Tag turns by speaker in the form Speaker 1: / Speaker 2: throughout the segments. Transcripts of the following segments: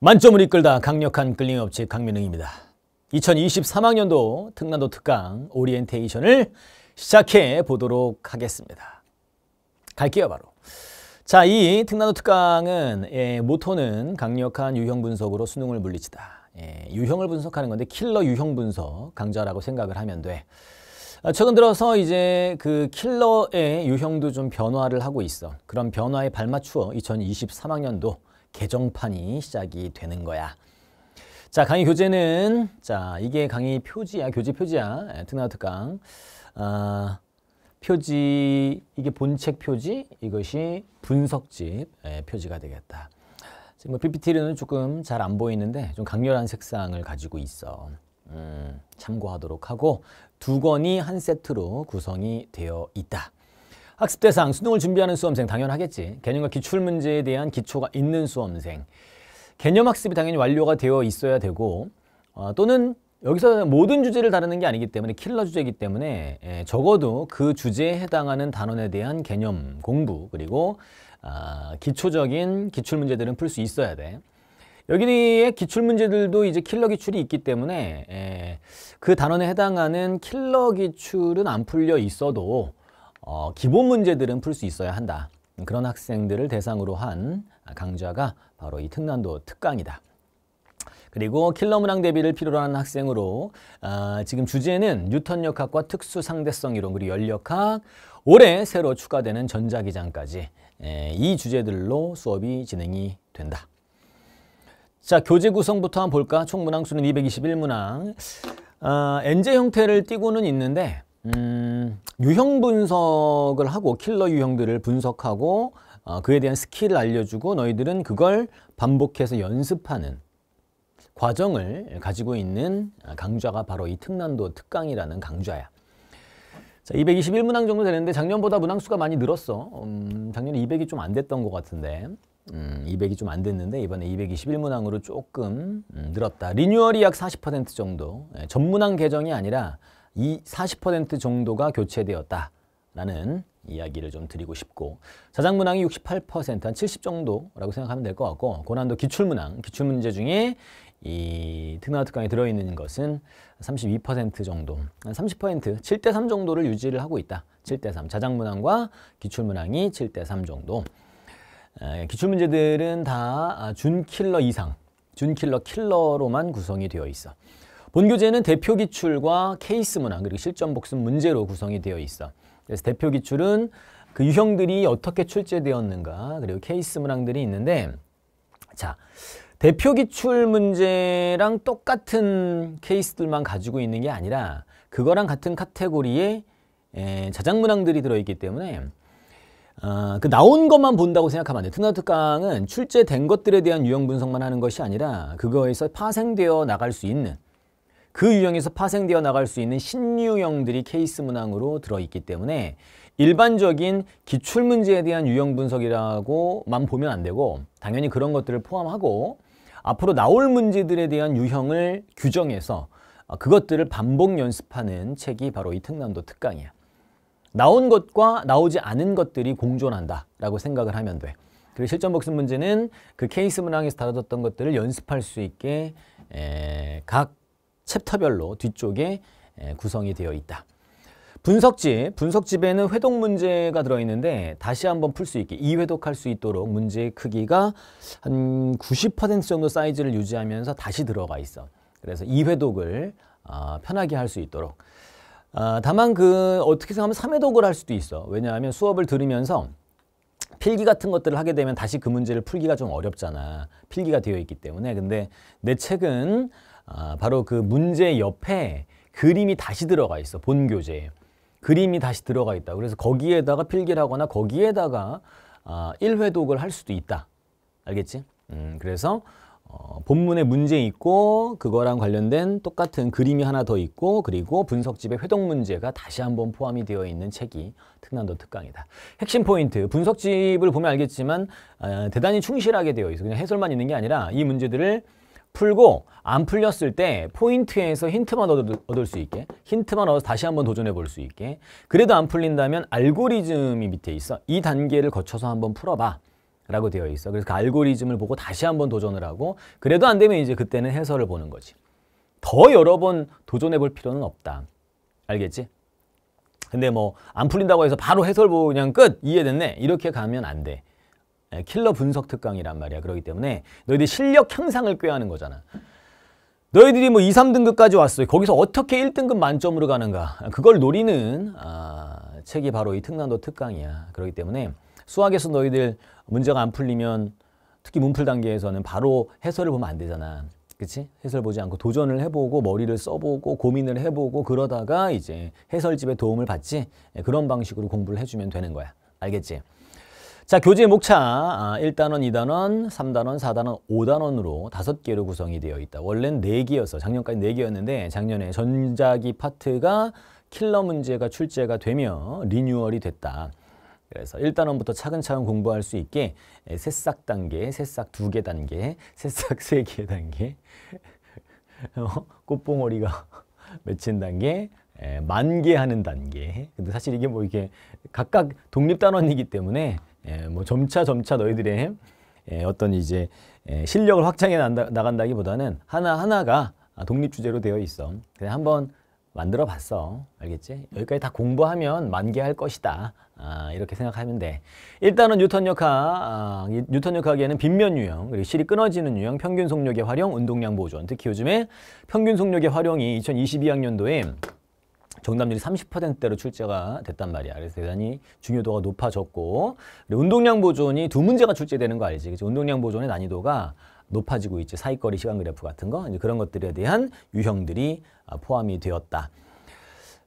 Speaker 1: 만점을 이끌다 강력한 끌림 업체 강민웅입니다. 2023학년도 특난도 특강 오리엔테이션을 시작해 보도록 하겠습니다. 갈게요 바로. 자, 이 특난도 특강은 예, 모토는 강력한 유형 분석으로 수능을 물리치다. 예, 유형을 분석하는 건데 킬러 유형 분석 강좌라고 생각을 하면 돼. 아, 최근 들어서 이제 그 킬러의 유형도 좀 변화를 하고 있어. 그런 변화에 발맞추어 2023학년도 개정판이 시작이 되는 거야. 자, 강의 교재는 자, 이게 강의 표지야. 교재 표지야. 예, 특나우트 강. 아, 표지 이게 본책 표지, 이것이 분석집 예, 표지가 되겠다. 지금 뭐 PPT로는 조금 잘 안 보이는데 좀 강렬한 색상을 가지고 있어. 음, 참고하도록 하고 두 권이 한 세트로 구성이 되어 있다. 학습 대상, 수능을 준비하는 수험생 당연하겠지. 개념과 기출문제에 대한 기초가 있는 수험생. 개념 학습이 당연히 완료가 되어 있어야 되고 어, 또는 여기서 모든 주제를 다루는 게 아니기 때문에 킬러 주제이기 때문에 예, 적어도 그 주제에 해당하는 단원에 대한 개념 공부 그리고 아, 기초적인 기출문제들은 풀 수 있어야 돼. 여기에 기출문제들도 이제 킬러 기출이 있기 때문에 에, 예, 그 단원에 해당하는 킬러 기출은 안 풀려 있어도 어, 기본 문제들은 풀 수 있어야 한다. 그런 학생들을 대상으로 한 강좌가 바로 이 특난도 특강이다. 그리고 킬러 문항 대비를 필요로 하는 학생으로 어, 지금 주제는 뉴턴 역학과 특수 상대성 이론 그리고 열역학 올해 새로 추가되는 전자기장까지 에, 예, 이 주제들로 수업이 진행이 된다. 자 교재 구성부터 한번 볼까? 총 문항 수는 221문항 아, NJ 형태를 띄고는 있는데 음, 유형 분석을 하고 킬러 유형들을 분석하고 어, 그에 대한 스킬을 알려주고 너희들은 그걸 반복해서 연습하는 과정을 가지고 있는 어, 강좌가 바로 이 특난도 특강이라는 강좌야. 자, 221문항 정도 되는데 작년보다 문항수가 많이 늘었어. 음, 작년에 200이 좀 안 됐던 것 같은데 음, 200이 좀 안 됐는데 이번에 221문항으로 조금 음, 늘었다. 리뉴얼이 약 40% 정도. 예, 전문항 개정이 아니라 이40% 정도가 교체되었다라는 이야기를 좀 드리고 싶고 자작문항이 68%한 70 정도라고 생각하면 될 것 같고 고난도 기출문항, 기출문제 중에 이 특나 특강에 들어있는 것은 32% 정도, 한 30%, 7대 3 정도를 유지를 하고 있다. 7대 3, 자작문항과 기출문항이 7대 3 정도. 기출문제들은 다 아, 준킬러 이상, 준킬러 킬러로만 구성이 되어 있어. 본교재는 대표 기출과 케이스 문항 그리고 실전 복습 문제로 구성이 되어 있어. 그래서 대표 기출은 그 유형들이 어떻게 출제되었는가 그리고 케이스 문항들이 있는데 자 대표 기출 문제랑 똑같은 케이스들만 가지고 있는 게 아니라 그거랑 같은 카테고리의 에, 자작 문항들이 들어있기 때문에 어, 그 나온 것만 본다고 생각하면 안 돼요. 특나특강은 출제된 것들에 대한 유형 분석만 하는 것이 아니라 그거에서 파생되어 나갈 수 있는 그 유형에서 파생되어 나갈 수 있는 신유형들이 케이스 문항으로 들어있기 때문에 일반적인 기출문제에 대한 유형 분석이라고만 보면 안 되고 당연히 그런 것들을 포함하고 앞으로 나올 문제들에 대한 유형을 규정해서 그것들을 반복 연습하는 책이 바로 이 특남도 특강이야. 나온 것과 나오지 않은 것들이 공존한다 라고 생각을 하면 돼. 그리고 실전 복습 문제는 그 케이스 문항에서 다뤄졌던 것들을 연습할 수 있게 에, 각 챕터별로 뒤쪽에 구성이 되어 있다. 분석집, 분석집에는 회독 문제가 들어있는데 다시 한번 풀 수 있게, 이회독할 수 있도록 문제의 크기가 한 90% 정도 사이즈를 유지하면서 다시 들어가 있어. 그래서 이회독을 아, 편하게 할 수 있도록. 아, 다만 그 어떻게 생각하면 3회독을할 수도 있어. 왜냐하면 수업을 들으면서 필기 같은 것들을 하게 되면 다시 그 문제를 풀기가 좀 어렵잖아. 필기가 되어 있기 때문에. 근데 내 책은 아, 바로 그 문제 옆에 그림이 다시 들어가 있어. 본 교재에. 그림이 다시 들어가 있다. 그래서 거기에다가 필기를 하거나 거기에다가 아, 1회독을 할 수도 있다. 알겠지? 음, 그래서 어, 본문에 문제 있고 그거랑 관련된 똑같은 그림이 하나 더 있고 그리고 분석집의 회독 문제가 다시 한번 포함이 되어 있는 책이 특난도 특강이다. 핵심 포인트 분석집을 보면 알겠지만 어, 대단히 충실하게 되어 있어. 그냥 해설만 있는 게 아니라 이 문제들을 풀고 안 풀렸을 때 포인트에서 힌트만 얻을, 얻을 수 있게 힌트만 얻어서 다시 한번 도전해 볼 수 있게 그래도 안 풀린다면 알고리즘이 밑에 있어 이 단계를 거쳐서 한번 풀어봐 라고 되어 있어 그래서 그 알고리즘을 보고 다시 한번 도전을 하고 그래도 안 되면 이제 그때는 해설을 보는 거지 더 여러 번 도전해 볼 필요는 없다 알겠지? 근데 뭐 안 풀린다고 해서 바로 해설 보고 그냥 끝 이해됐네 이렇게 가면 안돼 예, 킬러 분석 특강이란 말이야. 그러기 때문에 너희들 실력 향상을 꾀하는 거잖아. 너희들이 뭐 2, 3등급까지 왔어요. 거기서 어떻게 1등급 만점으로 가는가. 그걸 노리는 아, 책이 바로 이 특난도 특강이야. 그러기 때문에 수학에서 너희들 문제가 안 풀리면 특히 문풀 단계에서는 바로 해설을 보면 안 되잖아. 그치? 해설 보지 않고 도전을 해보고 머리를 써보고 고민을 해보고 그러다가 이제 해설집의 도움을 받지 예, 그런 방식으로 공부를 해주면 되는 거야. 알겠지? 자, 교재 목차 아, 1단원, 2단원, 3단원, 4단원, 5단원으로 5개로 구성이 되어 있다. 원래는 4개였어. 작년까지 4개였는데 작년에 전자기 파트가 킬러 문제가 출제가 되며 리뉴얼이 됐다. 그래서 1단원부터 차근차근 공부할 수 있게 예, 새싹 단계, 새싹 두 개 단계, 새싹 세 개 단계, 어, 꽃봉오리가 맺힌 단계, 예, 만개 하는 단계. 근데 사실 이게 뭐 이게 각각 독립단원이기 때문에 예, 뭐 점차 점차 너희들의 예, 어떤 이제 예, 실력을 확장해 난다 나간다기보다는 하나하나가 독립 주제로 되어 있어. 그냥 한번 만들어 봤어. 알겠지? 여기까지 다 공부하면 만개할 것이다. 아, 이렇게 생각하면 돼. 일단은 뉴턴 역학, 아, 뉴턴 역학에는 빗면 유형, 그리고 실이 끊어지는 유형, 평균 속력의 활용, 운동량 보존. 특히 요즘에 평균 속력의 활용이 2022학년도에 정답률이 30%대로 출제가 됐단 말이야. 그래서 대단히 중요도가 높아졌고 운동량 보존이 두 문제가 출제되는 거 알지? 그치? 운동량 보존의 난이도가 높아지고 있지. 사이거리 시간 그래프 같은 거 이제 그런 것들에 대한 유형들이 아, 포함이 되었다.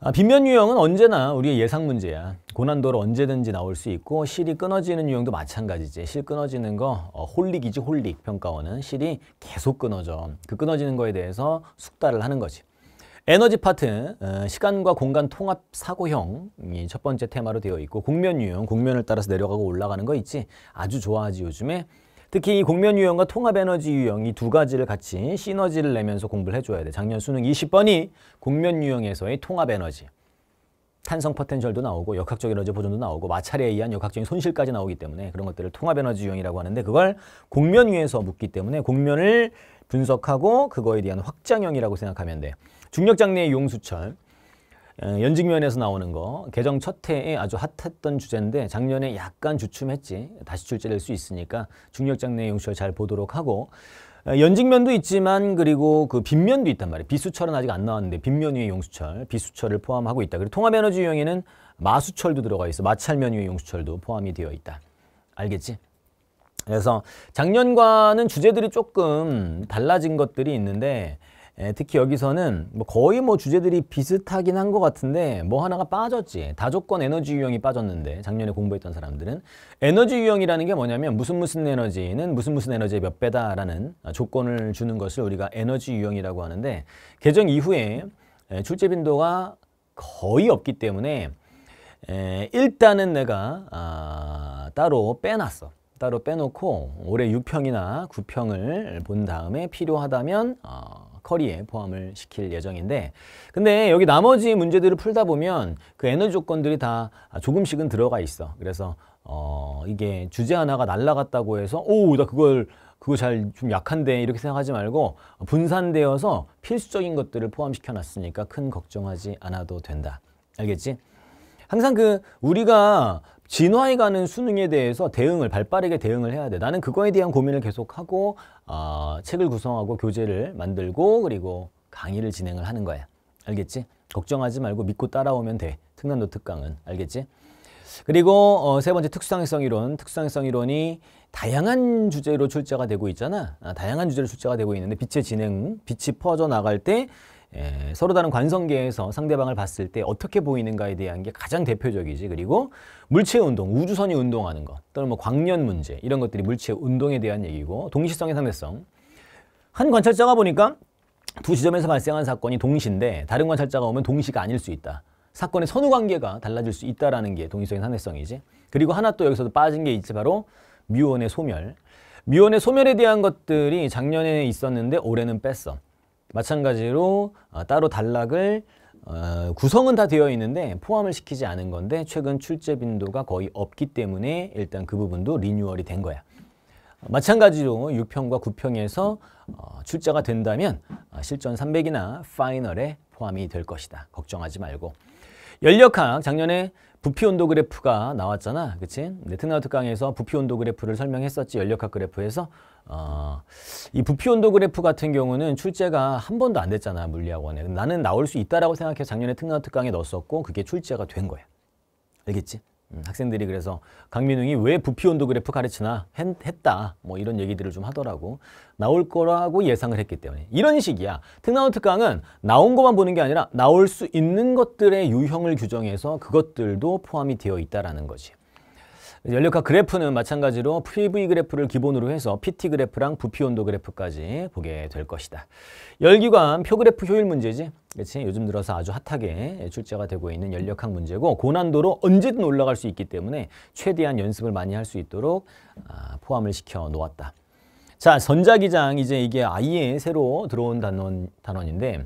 Speaker 1: 아, 빗면 유형은 언제나 우리의 예상 문제야. 고난도로 언제든지 나올 수 있고 실이 끊어지는 유형도 마찬가지지. 실 끊어지는 거 어, 홀릭이지 홀릭 평가원은 실이 계속 끊어져. 그 끊어지는 거에 대해서 숙달을 하는 거지. 에너지 파트, 어, 시간과 공간 통합 사고형이 첫 번째 테마로 되어 있고 공면 유형, 공면을 따라서 내려가고 올라가는 거 있지 아주 좋아하지 요즘에 특히 이 공면 유형과 통합 에너지 유형 이 두 가지를 같이 시너지를 내면서 공부를 해줘야 돼 작년 수능 20번이 공면 유형에서의 통합 에너지 탄성 포텐셜도 나오고 역학적 에너지 보존도 나오고 마찰에 의한 역학적인 손실까지 나오기 때문에 그런 것들을 통합 에너지 유형이라고 하는데 그걸 곡면 위에서 묻기 때문에 곡면을 분석하고 그거에 대한 확장형이라고 생각하면 돼. 중력장래의 용수철 어, 연직면에서 나오는 거 개정 첫 해에 아주 핫했던 주제인데 작년에 약간 주춤했지 다시 출제될 수 있으니까 중력장래 용수철 잘 보도록 하고 연직면도 있지만 그리고 그 빗면도 있단 말이에요. 비수철은 아직 안 나왔는데 빗면 위에 용수철, 비수철을 포함하고 있다. 그리고 통합에너지 유형에는 마수철도 들어가 있어. 마찰면 위에 용수철도 포함이 되어 있다. 알겠지? 그래서 작년과는 주제들이 조금 달라진 것들이 있는데 예, 특히 여기서는 뭐 거의 뭐 주제들이 비슷하긴 한 것 같은데 뭐 하나가 빠졌지. 다조건 에너지 유형이 빠졌는데 작년에 공부했던 사람들은 에너지 유형이라는 게 뭐냐면 무슨 무슨 에너지는 무슨 무슨 에너지의 몇 배다라는 조건을 주는 것을 우리가 에너지 유형이라고 하는데 개정 이후에 예, 출제 빈도가 거의 없기 때문에 에, 예, 일단은 내가 아, 따로 빼놨어. 따로 빼놓고 올해 6평이나 9평을 본 다음에 필요하다면 어, 커리에 포함을 시킬 예정인데 근데 여기 나머지 문제들을 풀다 보면 그 에너지 조건들이 다 조금씩은 들어가 있어. 그래서 어 이게 주제 하나가 날라갔다고 해서 오나 그걸 그거 잘 좀 약한데 이렇게 생각하지 말고 분산되어서 필수적인 것들을 포함시켜 놨으니까 큰 걱정하지 않아도 된다. 알겠지? 항상 그 우리가 진화해 가는 수능에 대해서 대응을 발빠르게 대응을 해야 돼. 나는 그거에 대한 고민을 계속하고 어, 책을 구성하고 교재를 만들고 그리고 강의를 진행을 하는 거야. 알겠지? 걱정하지 말고 믿고 따라오면 돼. 특난노트강은 알겠지? 그리고 어, 세 번째 특수상성 이론. 특수상성 이론이 다양한 주제로 출제가 되고 있잖아. 아, 다양한 주제로 출제가 되고 있는데 빛의 진행, 빛이 퍼져나갈 때 에, 예, 서로 다른 관성계에서 상대방을 봤을 때 어떻게 보이는가에 대한 게 가장 대표적이지. 그리고 물체 운동, 우주선이 운동하는 것, 또는 뭐 광년 문제 이런 것들이 물체 운동에 대한 얘기고 동시성의 상대성. 한 관찰자가 보니까 두 지점에서 발생한 사건이 동시인데 다른 관찰자가 오면 동시가 아닐 수 있다. 사건의 선후 관계가 달라질 수 있다라는 게 동시성의 상대성이지. 그리고 하나 또 여기서도 빠진 게 있지 바로 뮤온의 소멸. 뮤온의 소멸에 대한 것들이 작년에 있었는데 올해는 뺐어. 마찬가지로 어, 따로 단락을 어, 구성은 다 되어 있는데 포함을 시키지 않은 건데 최근 출제 빈도가 거의 없기 때문에 일단 그 부분도 리뉴얼이 된 거야. 마찬가지로 6평과 9평에서 어, 출제가 된다면 실전 300이나 파이널에 포함이 될 것이다. 걱정하지 말고. 열역학 작년에 부피 온도 그래프가 나왔잖아. 그치? 네트나우트 강에서 부피 온도 그래프를 설명했었지. 열역학 그래프에서. 어, 이 부피 온도 그래프 같은 경우는 출제가 한 번도 안 됐잖아. 물리학원에. 나는 나올 수 있다라고 생각해서 작년에 특나트 강에 넣었었고 그게 출제가 된 거야. 알겠지? 음, 학생들이 그래서 강민웅이 왜 부피 온도 그래프 가르치나 했, 다뭐 이런 얘기들을 좀 하더라고 나올 거라고 예상을 했기 때문에 이런 식이야 특나운 특강은 나온 것만 보는 게 아니라 나올 수 있는 것들의 유형을 규정해서 그것들도 포함이 되어 있다라는 거지 연력학 그래프는 마찬가지로 PV 그래프를 기본으로 해서 PT 그래프랑 부피 온도 그래프까지 보게 될 것이다. 열기관 표그래프 효율 문제지. 그렇 요즘 들어서 아주 핫하게 출제가 되고 있는 연력학 문제고 고난도로 언제든 올라갈 수 있기 때문에 최대한 연습을 많이 할 수 있도록 아, 포함을 시켜 놓았다. 자, 전자기장 이제 이게 아예 새로 들어온 단원, 단원인데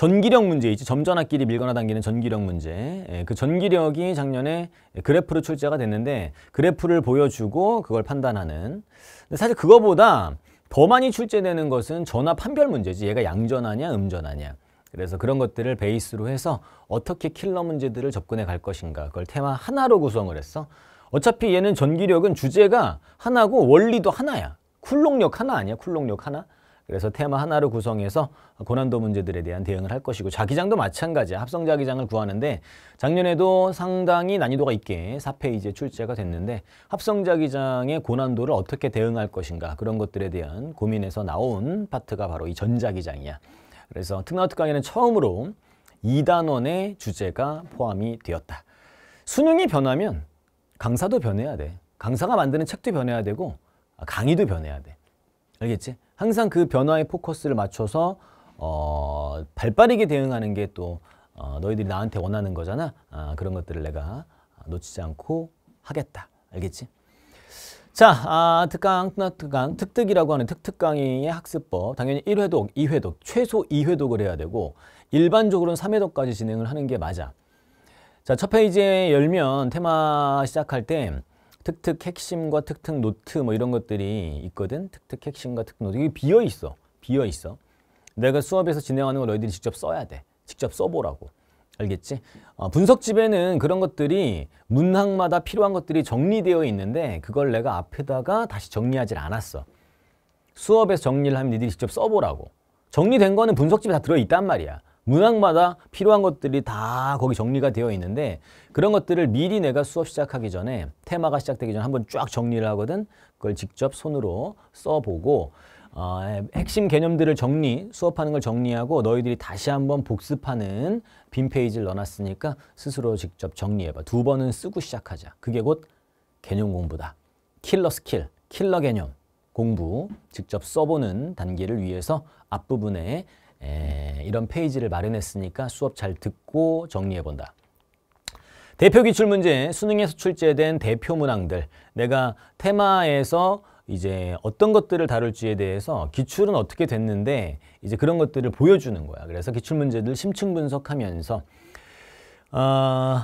Speaker 1: 전기력 문제 있지 점전학끼리 밀거나 당기는 전기력 문제 예, 그 전기력이 작년에 그래프로 출제가 됐는데 그래프를 보여주고 그걸 판단하는 근데 사실 그거보다 더 많이 출제되는 것은 전화 판별 문제지 얘가 양전하냐 음전하냐 그래서 그런 것들을 베이스로 해서 어떻게 킬러 문제들을 접근해 갈 것인가 그걸 테마 하나로 구성을 했어 어차피 얘는 전기력은 주제가 하나고 원리도 하나야 쿨롱력 하나 아니야 쿨롱력 하나 그래서 테마 하나를 구성해서 고난도 문제들에 대한 대응을 할 것이고 자기장도 마찬가지야. 합성 자기장을 구하는데 작년에도 상당히 난이도가 있게 4페이지에 출제가 됐는데 합성 자기장의 고난도를 어떻게 대응할 것인가 그런 것들에 대한 고민에서 나온 파트가 바로 이 전자기장이야. 그래서 특나 트강의는 처음으로 2단원의 주제가 포함이 되었다. 수능이 변하면 강사도 변해야 돼. 강사가 만드는 책도 변해야 되고 아, 강의도 변해야 돼. 알겠지? 항상 그 변화에 포커스를 맞춰서 어, 발빠르게 대응하는 게또 어, 너희들이 나한테 원하는 거잖아. 아, 그런 것들을 내가 놓치지 않고 하겠다. 알겠지? 자, 아, 특강, 특강, 특특이라고 하는 특특강의 학습법. 당연히 1회독, 2회독, 최소 2회독을 해야 되고 일반적으로는 3회독까지 진행을 하는 게 맞아. 자, 첫 페이지에 열면 테마 시작할 때 특특 핵심과 특특 노트 뭐 이런 것들이 있거든. 특특 핵심과 특특 노트. 이게 비어 있어. 비어 있어. 내가 수업에서 진행하는 걸 너희들이 직접 써야 돼. 직접 써보라고. 알겠지? 어, 분석집에는 그런 것들이 문항마다 필요한 것들이 정리되어 있는데 그걸 내가 앞에다가 다시 정리하지 않았어. 수업에서 정리를 하면 너희들이 직접 써보라고. 정리된 거는 분석집에 다 들어있단 말이야. 문항마다 필요한 것들이 다 거기 정리가 되어 있는데 그런 것들을 미리 내가 수업 시작하기 전에 테마가 시작되기 전에 한번 쫙 정리를 하거든 그걸 직접 손으로 써보고 어, 핵심 개념들을 정리, 수업하는 걸 정리하고 너희들이 다시 한번 복습하는 빈 페이지를 넣어놨으니까 스스로 직접 정리해봐. 두 번은 쓰고 시작하자. 그게 곧 개념 공부다. 킬러 스킬, 킬러 개념 공부, 직접 써보는 단계를 위해서 앞부분에 에, 예, 이런 페이지를 마련했으니까 수업 잘 듣고 정리해본다. 대표 기출문제, 수능에서 출제된 대표 문항들. 내가 테마에서 이제 어떤 것들을 다룰지에 대해서 기출은 어떻게 됐는데 이제 그런 것들을 보여주는 거야. 그래서 기출문제들 심층 분석하면서 어,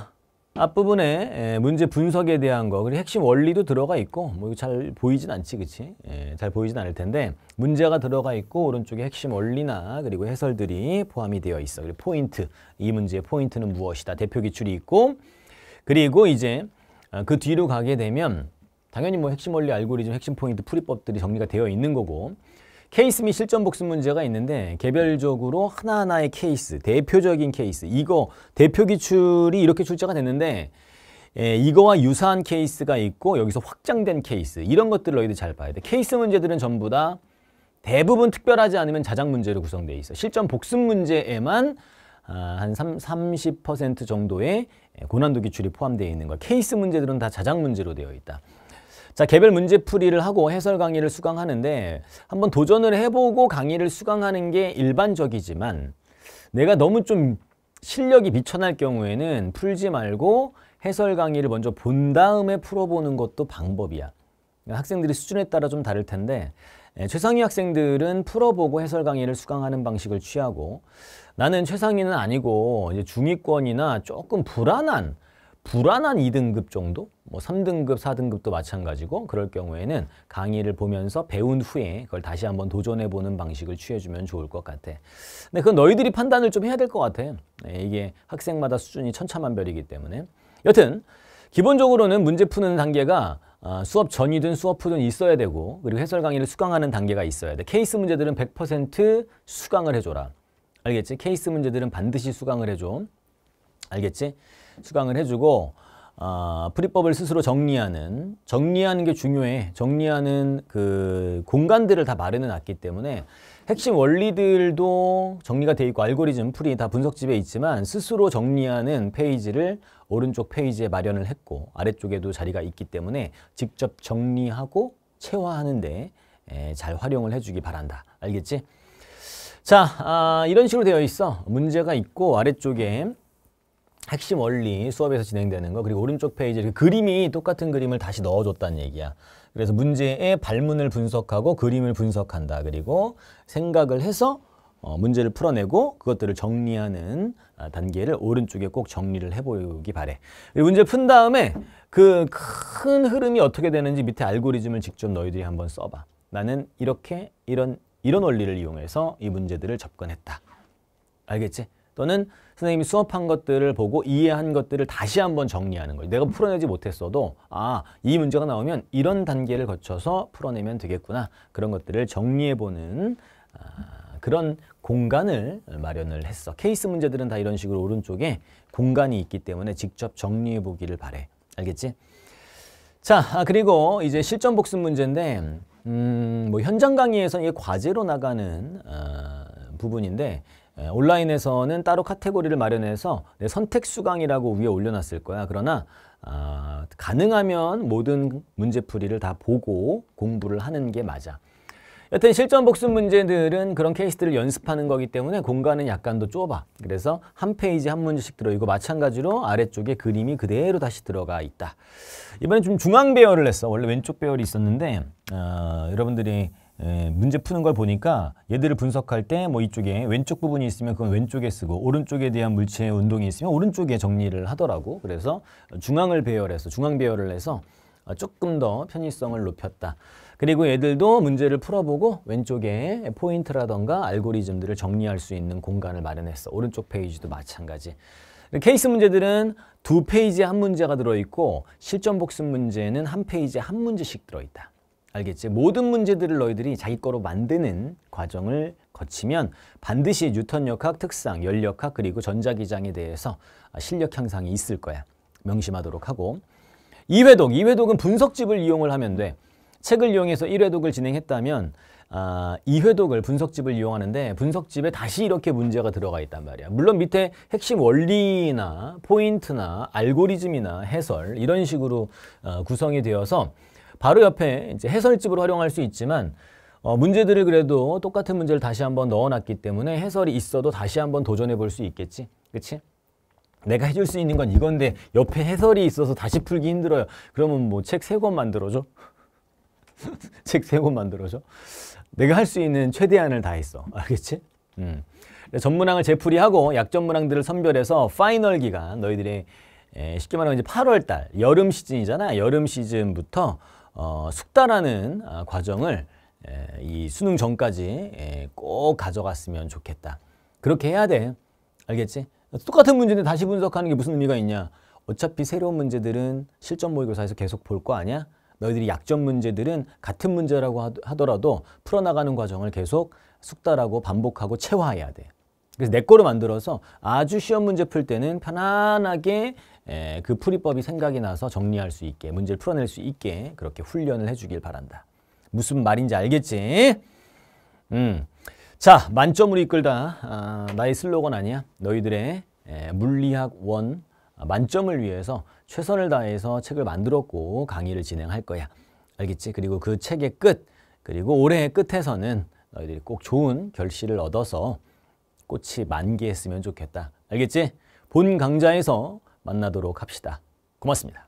Speaker 1: 앞부분에 예, 문제 분석에 대한 거 그리고 핵심 원리도 들어가 있고 뭐잘 보이진 않지 그치? 예, 잘 보이진 않을 텐데 문제가 들어가 있고 오른쪽에 핵심 원리나 그리고 해설들이 포함이 되어 있어 그리고 포인트 이 문제의 포인트는 무엇이다 대표 기출이 있고 그리고 이제 어, 그 뒤로 가게 되면 당연히 뭐 핵심 원리 알고리즘 핵심 포인트 풀이법들이 정리가 되어 있는 거고 케이스 및 실전 복습 문제가 있는데 개별적으로 하나하나의 케이스, 대표적인 케이스, 이거 대표 기출이 이렇게 출제가 됐는데 예, 이거와 유사한 케이스가 있고 여기서 확장된 케이스 이런 것들 을 너희들 잘 봐야 돼. 케이스 문제들은 전부 다 대부분 특별하지 않으면 자작 문제로 구성돼 있어. 실전 복습 문제에만 아, 한 3, 30% 정도의 예, 고난도 기출이 포함되어 있는 거. 케이스 문제들은 다 자작 문제로 되어 있다. 자 개별 문제풀이를 하고 해설 강의를 수강하는데 한번 도전을 해보고 강의를 수강하는 게 일반적이지만 내가 너무 좀 실력이 미쳐날 경우에는 풀지 말고 해설 강의를 먼저 본 다음에 풀어보는 것도 방법이야. 학생들이 수준에 따라 좀 다를 텐데 예, 최상위 학생들은 풀어보고 해설 강의를 수강하는 방식을 취하고 나는 최상위는 아니고 이제 중위권이나 조금 불안한 불안한 2등급 정도? 뭐 3등급, 4등급도 마찬가지고 그럴 경우에는 강의를 보면서 배운 후에 그걸 다시 한번 도전해보는 방식을 취해주면 좋을 것 같아. 근데 그건 너희들이 판단을 좀 해야 될 것 같아. 네, 이게 학생마다 수준이 천차만별이기 때문에. 여튼 기본적으로는 문제 푸는 단계가 아, 수업 전이든 수업 후든 있어야 되고 그리고 해설 강의를 수강하는 단계가 있어야 돼. 케이스 문제들은 100% 수강을 해줘라. 알겠지? 케이스 문제들은 반드시 수강을 해줘. 알겠지? 수강을 해주고 아, 프리법을 스스로 정리하는 정리하는 게 중요해 정리하는 그 공간들을 다 마련해 놨기 때문에 핵심 원리들도 정리가 돼 있고 알고리즘 풀이 다 분석집에 있지만 스스로 정리하는 페이지를 오른쪽 페이지에 마련을 했고 아래쪽에도 자리가 있기 때문에 직접 정리하고 체화하는데 잘 활용을 해주기 바란다 알겠지? 자 아, 이런 식으로 되어 있어 문제가 있고 아래쪽에 핵심 원리 수업에서 진행되는 거 그리고 오른쪽 페이지에 그림이 똑같은 그림을 다시 넣어줬다는 얘기야. 그래서 문제의 발문을 분석하고 그림을 분석한다. 그리고 생각을 해서 어, 문제를 풀어내고 그것들을 정리하는 아, 단계를 오른쪽에 꼭 정리를 해보기 바래. 문제 푼 다음에 그 큰 흐름이 어떻게 되는지 밑에 알고리즘을 직접 너희들이 한번 써봐. 나는 이렇게 이런 이런 원리를 이용해서 이 문제들을 접근했다. 알겠지? 또는 선생님이 수업한 것들을 보고 이해한 것들을 다시 한번 정리하는 거예요. 내가 풀어내지 못했어도 아, 이 문제가 나오면 이런 단계를 거쳐서 풀어내면 되겠구나. 그런 것들을 정리해보는 아, 그런 공간을 마련을 했어. 케이스 문제들은 다 이런 식으로 오른쪽에 공간이 있기 때문에 직접 정리해보기를 바래. 알겠지? 자, 아, 그리고 이제 실전 복습 문제인데 음, 뭐 현장 강의에서는 이게 과제로 나가는 어, 부분인데 예, 온라인에서는 따로 카테고리를 마련해서 내 선택 수강이라고 위에 올려놨을 거야. 그러나 어, 가능하면 모든 문제풀이를 다 보고 공부를 하는 게 맞아. 여튼 실전 복습 문제들은 그런 케이스들을 연습하는 거기 때문에 공간은 약간 더 좁아. 그래서 한 페이지 한 문제씩 들어 이거 마찬가지로 아래쪽에 그림이 그대로 다시 들어가 있다. 이번엔 좀 중앙 배열을 했어. 원래 왼쪽 배열이 있었는데 어, 여러분들이 예, 문제 푸는 걸 보니까 얘들을 분석할 때 뭐 이쪽에 왼쪽 부분이 있으면 그건 왼쪽에 쓰고 오른쪽에 대한 물체의 운동이 있으면 오른쪽에 정리를 하더라고. 그래서 중앙을 배열해서 중앙 배열을 해서 조금 더 편의성을 높였다. 그리고 얘들도 문제를 풀어보고 왼쪽에 포인트라던가 알고리즘들을 정리할 수 있는 공간을 마련했어. 오른쪽 페이지도 마찬가지. 케이스 문제들은 두 페이지에 한 문제가 들어있고 실전 복습 문제는 한 페이지에 한 문제씩 들어있다. 알겠지? 모든 문제들을 너희들이 자기 거로 만드는 과정을 거치면 반드시 뉴턴 역학, 특상, 열역학 그리고 전자기장에 대해서 실력 향상이 있을 거야. 명심하도록 하고 2회독2회독은 분석집을 이용을 하면 돼. 책을 이용해서 1회독을 진행했다면 아, 2회독을 분석집을 이용하는데 분석집에 다시 이렇게 문제가 들어가 있단 말이야. 물론 밑에 핵심 원리나 포인트나 알고리즘이나 해설 이런 식으로 어, 구성이 되어서 바로 옆에 이제 해설집을 활용할 수 있지만 어, 문제들을 그래도 똑같은 문제를 다시 한번 넣어놨기 때문에 해설이 있어도 다시 한번 도전해 볼 수 있겠지. 그치? 내가 해줄 수 있는 건 이건데 옆에 해설이 있어서 다시 풀기 힘들어요. 그러면 뭐 책 세 권 만들어줘? 책 세 권 만들어줘? 내가 할 수 있는 최대한을 다했어. 알겠지? 음. 전문항을 재풀이하고 약전문항들을 선별해서 파이널 기간 너희들의 에, 쉽게 말하면 이제 8월 달 여름 시즌이잖아. 여름 시즌부터 어, 숙달하는 아, 과정을 에, 예, 이 수능 전까지 에, 예, 꼭 가져갔으면 좋겠다. 그렇게 해야 돼. 알겠지? 똑같은 문제인데 다시 분석하는 게 무슨 의미가 있냐. 어차피 새로운 문제들은 실전 모의고사에서 계속 볼 거 아니야? 너희들이 약점 문제들은 같은 문제라고 하더라도 풀어나가는 과정을 계속 숙달하고 반복하고 체화해야 돼. 그래서 내 거로 만들어서 아주 시험 문제 풀 때는 편안하게 그 풀이법이 생각이 나서 정리할 수 있게 문제를 풀어낼 수 있게 그렇게 훈련을 해주길 바란다. 무슨 말인지 알겠지? 음. 자 만점으로 이끌다 아, 나의 슬로건 아니야 너희들의 물리학 원 만점을 위해서 최선을 다해서 책을 만들었고 강의를 진행할 거야 알겠지? 그리고 그 책의 끝 그리고 올해의 끝에서는 너희들이 꼭 좋은 결실을 얻어서 꽃이 만개했으면 좋겠다. 알겠지? 본 강좌에서 만나도록 합시다. 고맙습니다.